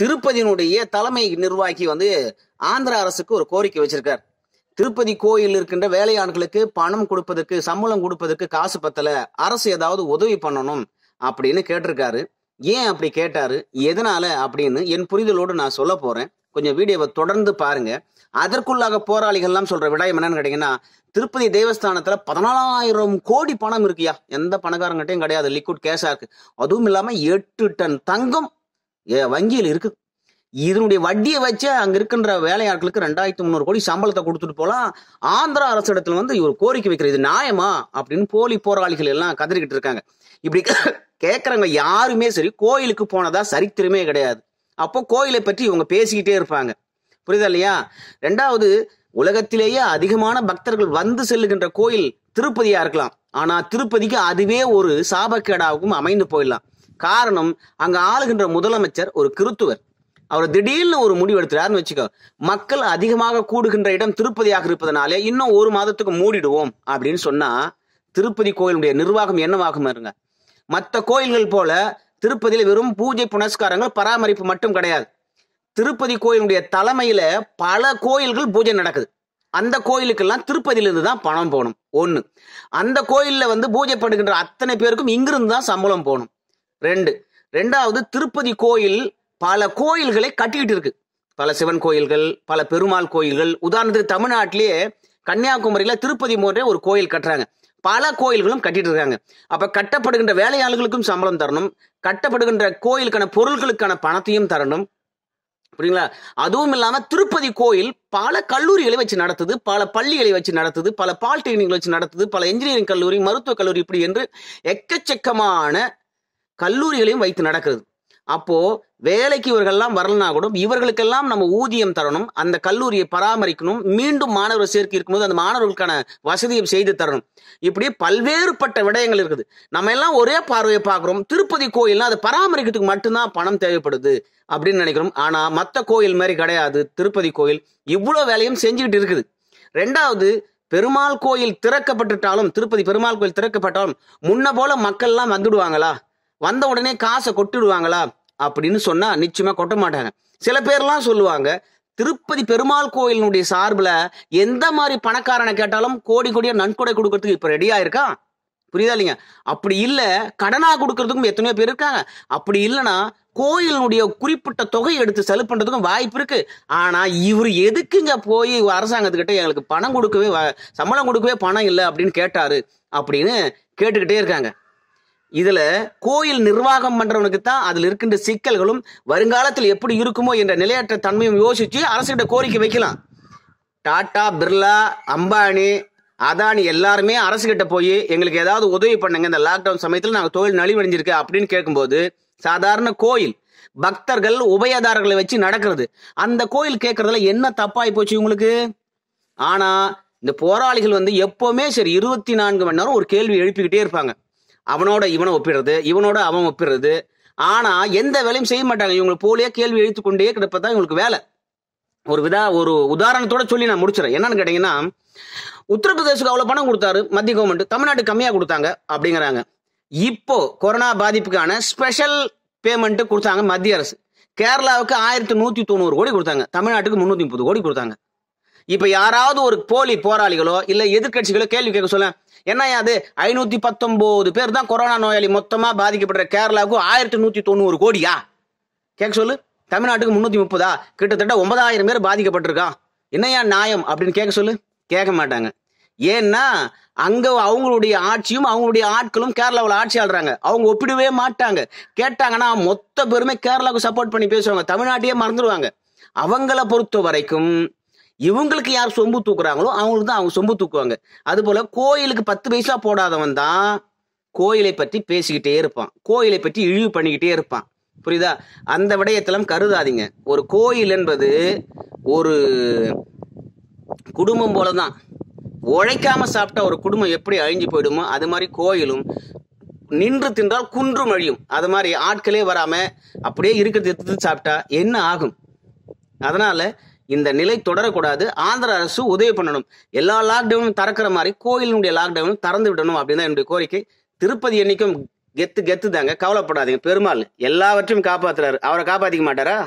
திருப்பதியினுடைய தலைமை நிர்வாகி வந்து ஆந்திர அரசுக்கு ஒரு கோரிக்கை வச்சிருக்கார் திருப்பதி கோயில் இருக்கின்ற வேலையாட்களுக்கு பணம் கொடுப்பதற்கு சம்பளம் கொடுப்பதற்கு காசு பத்தல அரசு ஏதாவது உதவி பண்ணணும் அப்படின்னு கேட்டிருக்காரு ஏன் அப்படி கேட்டாரு எதனால அப்படின்னு என் புரிதலோடு நான் சொல்ல போறேன் கொஞ்சம் வீடியோவை தொடர்ந்து பாருங்க அதற்குள்ளாக போராளிகள்லாம் சொல்ற விடயம் என்னன்னு கேட்டீங்கன்னா திருப்பதி தேவஸ்தானத்துல பதினாலாயிரம் கோடி பணம் இருக்குயா எந்த பணக்காரங்கிட்டையும் கிடையாது லிக்விட் கேஷா இருக்கு அதுவும் இல்லாம எட்டு டன் தங்கம் வங்கியில் இருக்கு இதனுடைய வட்டியை வச்சு அங்க இருக்கின்ற வேலையாட்களுக்கு ரெண்டாயிரத்தி முந்நூறு கோடி சம்பளத்தை கொடுத்துட்டு போலாம் ஆந்திரா அரசு இடத்துல வந்து இவர் கோரிக்கை வைக்கிறது நியாயமா அப்படின்னு போலி போராளிகள் எல்லாம் கதறிக்கிட்டு இருக்காங்க இப்படி கேட்கறவங்க யாருமே சரி கோயிலுக்கு போனதா சரித்திரமே கிடையாது அப்போ கோயிலை பற்றி இவங்க பேசிக்கிட்டே இருப்பாங்க புரியுதா இல்லையா ரெண்டாவது உலகத்திலேயே அதிகமான பக்தர்கள் வந்து செல்லுகின்ற கோயில் திருப்பதியா இருக்கலாம் ஆனா திருப்பதிக்கு அதுவே ஒரு சாபக்கேடாகவும் அமைந்து போயிடலாம் காரணம் அங்க ஆளுகின்ற முதலமைச்சர் ஒரு கிறித்துவர் அவர் திடீர்னு ஒரு முடிவு எடுத்துறாருன்னு வச்சுக்கோ மக்கள் அதிகமாக கூடுகின்ற இடம் திருப்பதியாக இருப்பதனாலே இன்னும் ஒரு மாதத்துக்கு மூடிடுவோம் அப்படின்னு சொன்னா திருப்பதி கோயிலுடைய நிர்வாகம் என்னவாகும் இருங்க மற்ற கோயில்கள் போல திருப்பதியில் வெறும் பூஜை புனஸ்காரங்கள் பராமரிப்பு மட்டும் கிடையாது திருப்பதி கோயிலுடைய தலைமையில பல கோயில்கள் பூஜை நடக்குது அந்த கோயிலுக்கெல்லாம் திருப்பதியிலிருந்து தான் பணம் போகணும் ஒன்று அந்த கோயிலில் வந்து பூஜை பண்ணுகின்ற அத்தனை பேருக்கும் இங்கிருந்து தான் சம்பளம் போகணும் ரெண்டு ரெண்டாவது திருப்பதி கோயில் பல கோயில்களை கட்டிக்கிட்டு இருக்கு பல சிவன் கோயில்கள் பல பெருமாள் கோயில்கள் உதாரணத்துக்கு தமிழ்நாட்டிலேயே கன்னியாகுமரியில திருப்பதி போன்றே ஒரு கோயில் கட்டுறாங்க பல கோயில்களும் கட்டிட்டு இருக்காங்க அப்ப கட்டப்படுகின்ற வேலையாளர்களுக்கும் சம்பளம் தரணும் கட்டப்படுகின்ற கோயிலுக்கான பொருள்களுக்கான பணத்தையும் தரணும் புரியுங்களா அதுவும் இல்லாம திருப்பதி கோயில் பல கல்லூரிகளை வச்சு நடத்துது பல பள்ளிகளை வச்சு நடத்துது பல பாலிடெக்னிக் வச்சு நடத்துது பல இன்ஜினியரிங் கல்லூரி மருத்துவக் கல்லூரி இப்படி என்று எக்கச்சக்கமான கல்லூரிகளையும் வைத்து நடக்கிறது அப்போ வேலைக்கு இவர்கள்லாம் வரலனா கூட இவர்களுக்கெல்லாம் நம்ம ஊதியம் தரணும் அந்த கல்லூரியை பராமரிக்கணும் மீண்டும் மாணவர் சேர்க்கை இருக்கும்போது அந்த மாணவர்களுக்கான வசதியை செய்து தரணும் இப்படி பல்வேறுபட்ட விடயங்கள் இருக்குது நம்ம எல்லாம் ஒரே பார்வையை பார்க்குறோம் திருப்பதி கோயில்னா அதை பராமரிக்கிறதுக்கு மட்டும்தான் பணம் தேவைப்படுது அப்படின்னு நினைக்கிறோம் ஆனா மற்ற கோயில் மாதிரி கிடையாது திருப்பதி கோயில் இவ்வளோ வேலையும் செஞ்சுக்கிட்டு இருக்குது ரெண்டாவது பெருமாள் கோயில் திறக்கப்பட்டுட்டாலும் திருப்பதி பெருமாள் கோயில் திறக்கப்பட்டாலும் முன்ன போல மக்கள்லாம் வந்துடுவாங்களா வந்த உடனே காசை கொட்டிடுவாங்களா அப்படின்னு சொன்னா நிச்சயமா கொட்ட மாட்டாங்க சில பேர்லாம் சொல்லுவாங்க திருப்பதி பெருமாள் கோயிலினுடைய சார்பில் எந்த மாதிரி பணக்காரனை கேட்டாலும் கோடி கோடியாக நன்கொடை கொடுக்கறதுக்கு இப்போ ரெடியா இருக்கான் புரியுதா இல்லைங்க அப்படி இல்லை கடனாக கொடுக்கறதுக்கும் எத்தனையோ பேர் இருக்காங்க அப்படி இல்லைன்னா கோயிலினுடைய குறிப்பிட்ட தொகை எடுத்து செலவு பண்ணுறதுக்கும் வாய்ப்பு இருக்கு ஆனால் இவர் எதுக்குங்க போய் அரசாங்கத்துக்கிட்ட எங்களுக்கு பணம் கொடுக்கவே சம்பளம் கொடுக்கவே பணம் இல்லை அப்படின்னு கேட்டாரு அப்படின்னு கேட்டுக்கிட்டே இருக்காங்க இதுல கோயில் நிர்வாகம் பண்றவனுக்கு தான் அதுல இருக்கின்ற சிக்கல்களும் வருங்காலத்தில் எப்படி இருக்குமோ என்ற நிலையற்ற தன்மையும் யோசிச்சு அரசுகிட்ட கோரிக்கை வைக்கலாம் டாடா பிர்லா அம்பானி அதானி எல்லாருமே அரசுகிட்ட போய் எங்களுக்கு ஏதாவது உதவி பண்ணுங்க இந்த லாக்டவுன் சமயத்தில் நாங்கள் தொழில் நலிவடைஞ்சிருக்கு அப்படின்னு கேட்கும்போது சாதாரண கோயில் பக்தர்கள் உபயதாரர்களை வச்சு நடக்கிறது அந்த கோயில் கேட்கறதுல என்ன தப்பாய் போச்சு உங்களுக்கு ஆனா இந்த போராளிகள் வந்து எப்பவுமே சரி இருபத்தி நான்கு மணி நேரம் ஒரு கேள்வி எழுப்பிக்கிட்டே இருப்பாங்க அவனோட இவனை ஒப்பிடுறது இவனோட அவன் ஒப்பிடுறது ஆனா எந்த வேலையும் செய்ய மாட்டாங்க இவங்க போலியே கேள்வி எழுத்து கொண்டே கிடப்பதான் இவங்களுக்கு வேலை ஒரு விதா ஒரு உதாரணத்தோட சொல்லி நான் முடிச்சிடறேன் என்னன்னு கேட்டீங்கன்னா உத்தரப்பிரதேசுக்கு அவ்வளவு பணம் கொடுத்தாரு மத்திய கவர்மெண்ட் தமிழ்நாட்டு கம்மியா கொடுத்தாங்க அப்படிங்கிறாங்க இப்போ கொரோனா பாதிப்புக்கான ஸ்பெஷல் பேமெண்ட் கொடுத்தாங்க மத்திய அரசு கேரளாவுக்கு ஆயிரத்தி நூத்தி தொண்ணூறு கோடி கொடுத்தாங்க தமிழ்நாட்டுக்கு முன்னூத்தி முப்பது கோடி கொடுத்தாங்க இப்ப யாராவது ஒரு போலி போராளிகளோ இல்ல எதிர்கட்சிகளோ கேள்வி கேட்க சொல்ல என்ன அது ஐநூத்தி பத்தொன்பது பேர் தான் கொரோனா நோயாளி மொத்தமா பாதிக்கப்படுற கேரளாவுக்கு ஆயிரத்தி நூத்தி தொண்ணூறு கோடியா கேட்க சொல்லு தமிழ்நாட்டுக்கு முன்னூத்தி முப்பதா கிட்டத்தட்ட ஒன்பதாயிரம் பேர் பாதிக்கப்பட்டிருக்கான் என்னையா நியாயம் அப்படின்னு கேட்க சொல்லு கேட்க மாட்டாங்க ஏன்னா அங்க அவங்களுடைய ஆட்சியும் அவங்களுடைய ஆட்களும் கேரளாவில் ஆட்சி ஆடுறாங்க அவங்க ஒப்பிடவே மாட்டாங்க கேட்டாங்கன்னா மொத்த பேருமே கேரளாவுக்கு சப்போர்ட் பண்ணி பேசுவாங்க தமிழ்நாட்டையே மறந்துடுவாங்க அவங்கள பொறுத்த வரைக்கும் இவங்களுக்கு யார் சொம்பு தூக்குறாங்களோ அவங்களுக்கு தான் அவங்க சொம்பு தூக்குவாங்க அதுபோல் கோயிலுக்கு பத்து பைசா போடாதவன் தான் கோயிலை பற்றி பேசிக்கிட்டே இருப்பான் கோயிலை பற்றி இழிவு பண்ணிக்கிட்டே இருப்பான் புரியுதா அந்த விடயத்தெல்லாம் கருதாதீங்க ஒரு கோயில் என்பது ஒரு குடும்பம் போல தான் உழைக்காம சாப்பிட்டா ஒரு குடும்பம் எப்படி அழிஞ்சு போயிடுமோ அது மாதிரி கோயிலும் நின்று தின்றால் குன்றும் அழியும் அது மாதிரி ஆட்களே வராம அப்படியே இருக்கிறது எடுத்து சாப்பிட்டா என்ன ஆகும் அதனால இந்த நிலை தொடரக்கூடாது ஆந்திர அரசு உதவி பண்ணணும் எல்லா லாக்டவுனும் திறக்கிற மாதிரி கோயிலினுடைய லாக்டவுனும் திறந்து விடணும் அப்படின்னு என்னுடைய கோரிக்கை திருப்பதி என்னைக்கும் கெத்து கெத்து தாங்க கவலைப்படாதீங்க பெருமாள் எல்லாவற்றையும் காப்பாத்துறாரு அவரை காப்பாத்திக்க மாட்டாரா